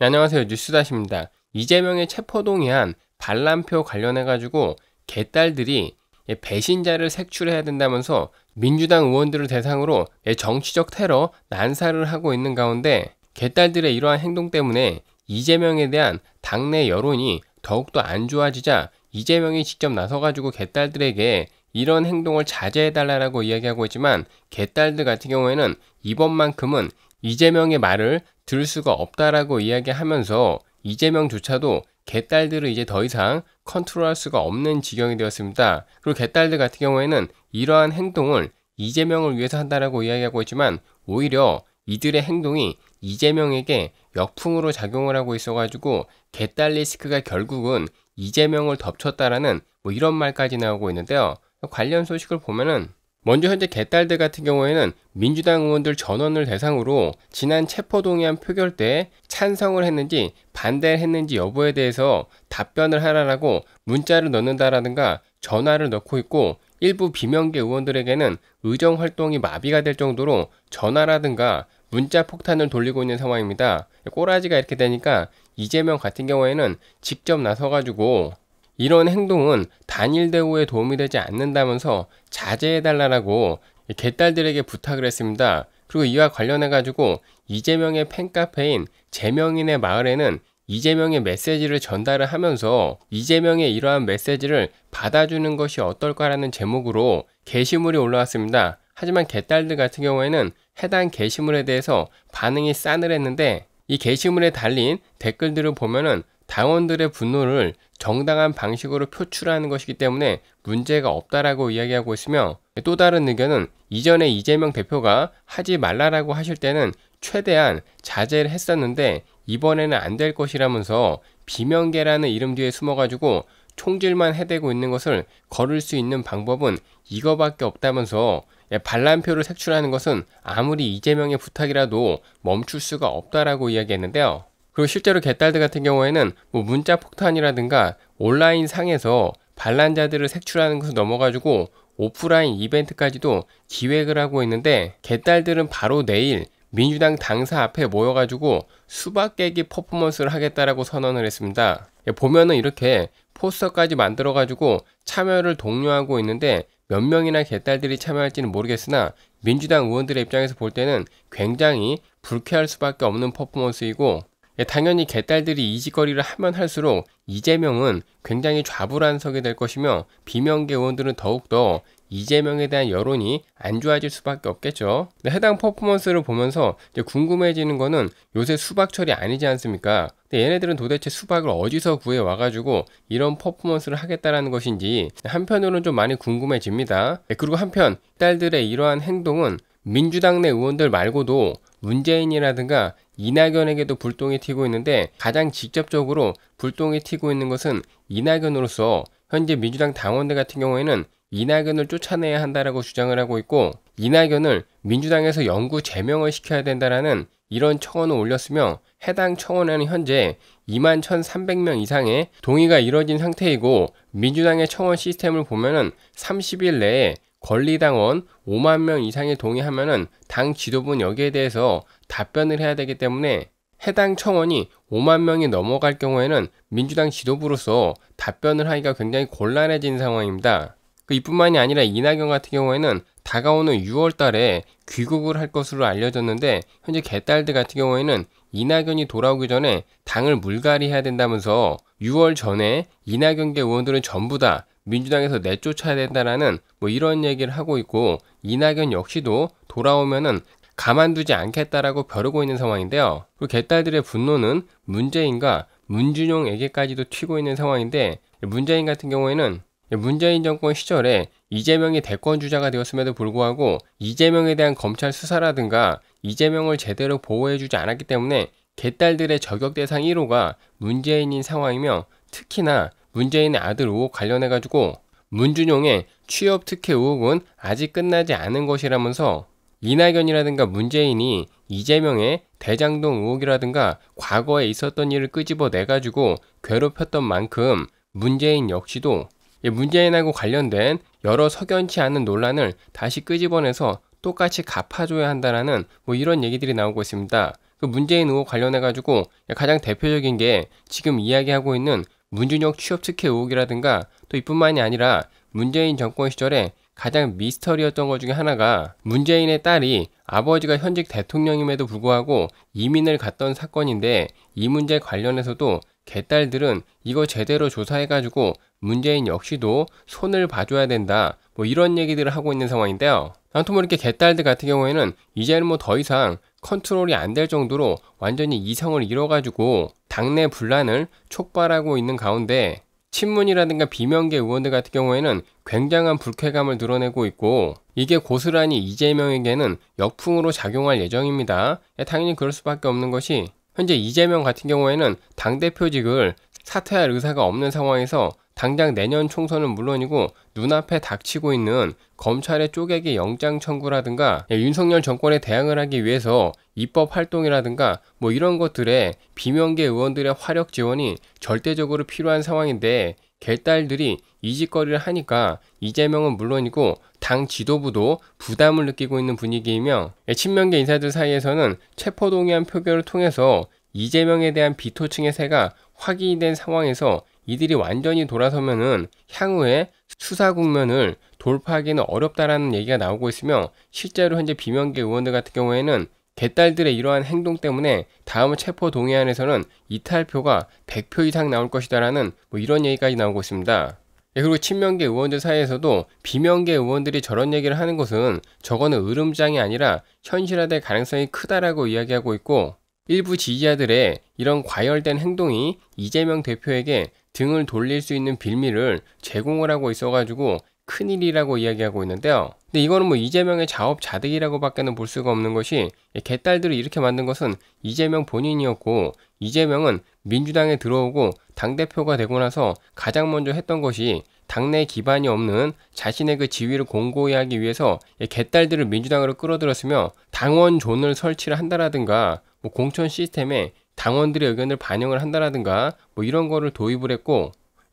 네, 안녕하세요. 뉴스다시입니다. 이재명의 체포동의안 반란표 관련해가지고 개딸들이 예, 배신자를 색출해야 된다면서 민주당 의원들을 대상으로 예, 정치적 테러 난사를 하고 있는 가운데 개딸들의 이러한 행동 때문에 이재명에 대한 당내 여론이 더욱더 안 좋아지자 이재명이 직접 나서가지고 개딸들에게 이런 행동을 자제해달라고 이야기하고 있지만 개딸들 같은 경우에는 이번만큼은 이재명의 말을 들을 수가 없다라고 이야기하면서 이재명조차도 개딸들을 이제 더 이상 컨트롤할 수가 없는 지경이 되었습니다. 그리고 개딸들 같은 경우에는 이러한 행동을 이재명을 위해서 한다라고 이야기하고 있지만 오히려 이들의 행동이 이재명에게 역풍으로 작용을 하고 있어가지고 개딸 리스크가 결국은 이재명을 덮쳤다라는 뭐 이런 말까지 나오고 있는데요. 관련 소식을 보면은 먼저 현재 개딸들 같은 경우에는 민주당 의원들 전원을 대상으로 지난 체포동의안 표결 때 찬성을 했는지 반대를 했는지 여부에 대해서 답변을 하라라고 문자를 넣는다라든가 전화를 넣고 있고 일부 비명계 의원들에게는 의정 활동이 마비가 될 정도로 전화라든가 문자 폭탄을 돌리고 있는 상황입니다. 꼬라지가 이렇게 되니까 이재명 같은 경우에는 직접 나서가지고 이런 행동은 단일 대우에 도움이 되지 않는다면서 자제해달라고 개딸들에게 부탁을 했습니다. 그리고 이와 관련해 가지고 이재명의 팬카페인 재명인의 마을에는 이재명의 메시지를 전달을 하면서 이재명의 이러한 메시지를 받아주는 것이 어떨까라는 제목으로 게시물이 올라왔습니다. 하지만 개딸들 같은 경우에는 해당 게시물에 대해서 반응이 싸늘했는데 이 게시물에 달린 댓글들을 보면은 당원들의 분노를 정당한 방식으로 표출하는 것이기 때문에 문제가 없다라고 이야기하고 있으며 또 다른 의견은 이전에 이재명 대표가 하지 말라라고 하실 때는 최대한 자제를 했었는데 이번에는 안 될 것이라면서 비명계라는 이름 뒤에 숨어가지고 총질만 해대고 있는 것을 걸을 수 있는 방법은 이거밖에 없다면서 예, 반란표를 색출하는 것은 아무리 이재명의 부탁이라도 멈출 수가 없다라고 이야기했는데요. 그리고 실제로 개딸들 같은 경우에는 뭐 문자 폭탄이라든가 온라인 상에서 반란자들을 색출하는 것을 넘어가지고 오프라인 이벤트까지도 기획을 하고 있는데 개딸들은 바로 내일 민주당 당사 앞에 모여가지고 수박 깨기 퍼포먼스를 하겠다라고 선언을 했습니다. 예, 보면은 이렇게 포스터까지 만들어가지고 참여를 독려하고 있는데 몇 명이나 개딸들이 참여할지는 모르겠으나 민주당 의원들의 입장에서 볼 때는 굉장히 불쾌할 수밖에 없는 퍼포먼스이고 예, 당연히 개딸들이 이 짓거리를 하면 할수록 이재명은 굉장히 좌불안석이 될 것이며 비명계 의원들은 더욱더 이재명에 대한 여론이 안 좋아질 수밖에 없겠죠. 해당 퍼포먼스를 보면서 궁금해지는 거는 요새 수박철이 아니지 않습니까? 근데 얘네들은 도대체 수박을 어디서 구해 와가지고 이런 퍼포먼스를 하겠다라는 것인지 한편으로는 좀 많이 궁금해집니다. 예, 그리고 한편 딸들의 이러한 행동은 민주당 내 의원들 말고도 문재인이라든가 이낙연에게도 불똥이 튀고 있는데 가장 직접적으로 불똥이 튀고 있는 것은 이낙연으로서 현재 민주당 당원들 같은 경우에는 이낙연을 쫓아내야 한다라고 주장을 하고 있고 이낙연을 민주당에서 영구 제명을 시켜야 된다라는 이런 청원을 올렸으며 해당 청원에는 현재 2만 1,300명 이상의 동의가 이뤄진 상태이고 민주당의 청원 시스템을 보면은 30일 내에 권리당원 5만 명 이상이 동의하면은 당 지도부는 여기에 대해서 답변을 해야 되기 때문에 해당 청원이 5만 명이 넘어갈 경우에는 민주당 지도부로서 답변을 하기가 굉장히 곤란해진 상황입니다. 그 이뿐만이 아니라 이낙연 같은 경우에는 다가오는 6월 달에 귀국을 할 것으로 알려졌는데 현재 개딸들 같은 경우에는 이낙연이 돌아오기 전에 당을 물갈이해야 된다면서 6월 전에 이낙연계 의원들은 전부 다 민주당에서 내쫓아야 된다라는 뭐 이런 얘기를 하고 있고 이낙연 역시도 돌아오면은 가만두지 않겠다라고 벼르고 있는 상황인데요. 그 개딸들의 분노는 문재인과 문준용에게까지도 튀고 있는 상황인데 문재인 같은 경우에는 문재인 정권 시절에 이재명이 대권 주자가 되었음에도 불구하고 이재명에 대한 검찰 수사라든가 이재명을 제대로 보호해주지 않았기 때문에 개딸들의 저격 대상 1호가 문재인인 상황이며 특히나 문재인의 아들 의혹 관련해가지고 문준용의 취업 특혜 의혹은 아직 끝나지 않은 것이라면서 이낙연이라든가 문재인이 이재명의 대장동 의혹이라든가 과거에 있었던 일을 끄집어내가지고 괴롭혔던 만큼 문재인 역시도 문재인하고 관련된 여러 석연치 않은 논란을 다시 끄집어내서 똑같이 갚아줘야 한다라는 뭐 이런 얘기들이 나오고 있습니다. 그 문재인 의혹 관련해가지고 가장 대표적인 게 지금 이야기하고 있는 문준혁 취업 특혜 의혹이라든가 또 이뿐만이 아니라 문재인 정권 시절에 가장 미스터리였던 것 중에 하나가 문재인의 딸이 아버지가 현직 대통령임에도 불구하고 이민을 갔던 사건인데 이 문제 관련해서도 개딸들은 이거 제대로 조사해가지고 문재인 역시도 손을 봐줘야 된다 뭐 이런 얘기들을 하고 있는 상황인데요. 아무튼 뭐 이렇게 겟달드 같은 경우에는 이제는 뭐 더 이상 컨트롤이 안 될 정도로 완전히 이성을 잃어가지고 당내 분란을 촉발하고 있는 가운데 친문이라든가 비명계 의원들 같은 경우에는 굉장한 불쾌감을 드러내고 있고 이게 고스란히 이재명에게는 역풍으로 작용할 예정입니다. 예, 당연히 그럴 수밖에 없는 것이 현재 이재명 같은 경우에는 당대표직을 사퇴할 의사가 없는 상황에서 당장 내년 총선은 물론이고 눈앞에 닥치고 있는 검찰의 쪼개기 영장 청구라든가 예, 윤석열 정권에 대항을 하기 위해서 입법 활동이라든가 뭐 이런 것들에 비명계 의원들의 화력 지원이 절대적으로 필요한 상황인데 개딸들이 이짓거리를 하니까 이재명은 물론이고 당 지도부도 부담을 느끼고 있는 분위기이며 예, 친명계 인사들 사이에서는 체포동의안 표결을 통해서 이재명에 대한 비토층의 세가 확인된 이 상황에서 이들이 완전히 돌아서면은 향후에 수사 국면을 돌파하기는 어렵다라는 얘기가 나오고 있으며 실제로 현재 비명계 의원들 같은 경우에는 개딸들의 이러한 행동 때문에 다음 체포 동의안에서는 이탈표가 100표 이상 나올 것이다라는 뭐 이런 얘기까지 나오고 있습니다. 예, 그리고 친명계 의원들 사이에서도 비명계 의원들이 저런 얘기를 하는 것은 저거는 으름장이 아니라 현실화될 가능성이 크다라고 이야기하고 있고 일부 지지자들의 이런 과열된 행동이 이재명 대표에게 등을 돌릴 수 있는 빌미를 제공을 하고 있어가지고 큰일이라고 이야기하고 있는데요. 근데 이거는 뭐 이재명의 자업 자득이라고 밖에는 볼 수가 없는 것이 예, 개딸들을 이렇게 만든 것은 이재명 본인이었고 이재명은 민주당에 들어오고 당대표가 되고 나서 가장 먼저 했던 것이 당내 기반이 없는 자신의 그 지위를 공고히 하기 위해서 예, 개딸들을 민주당으로 끌어들였으며 당원존을 설치를 한다라든가 뭐 공천 시스템에 당원들의 의견을 반영을 한다라든가 뭐 이런 거를 도입을 했고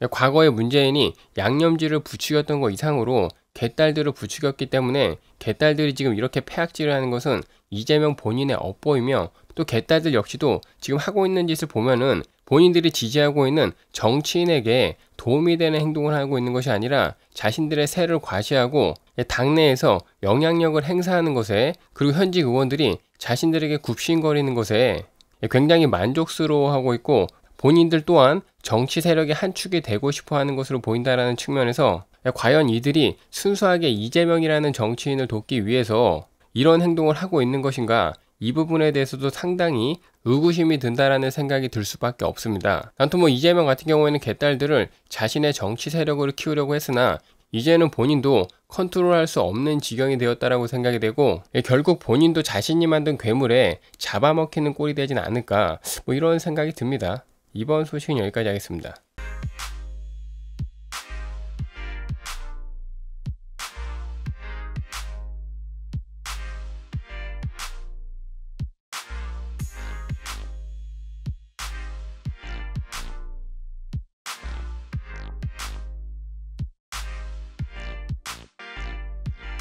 과거에 문재인이 양념질을 부추겼던 거 이상으로 개딸들을 부추겼기 때문에 개딸들이 지금 이렇게 폐악질을 하는 것은 이재명 본인의 업보이며 또 개딸들 역시도 지금 하고 있는 짓을 보면은 본인들이 지지하고 있는 정치인에게 도움이 되는 행동을 하고 있는 것이 아니라 자신들의 세를 과시하고 당내에서 영향력을 행사하는 것에 그리고 현직 의원들이 자신들에게 굽신거리는 것에 굉장히 만족스러워하고 있고 본인들 또한 정치 세력의 한 축이 되고 싶어 하는 것으로 보인다라는 측면에서 과연 이들이 순수하게 이재명이라는 정치인을 돕기 위해서 이런 행동을 하고 있는 것인가 이 부분에 대해서도 상당히 의구심이 든다라는 생각이 들 수밖에 없습니다. 단토 뭐 이재명 같은 경우에는 개딸들을 자신의 정치 세력으로 키우려고 했으나 이제는 본인도 컨트롤할 수 없는 지경이 되었다라고 생각이 되고 예, 결국 본인도 자신이 만든 괴물에 잡아먹히는 꼴이 되진 않을까 뭐 이런 생각이 듭니다. 이번 소식은 여기까지 하겠습니다.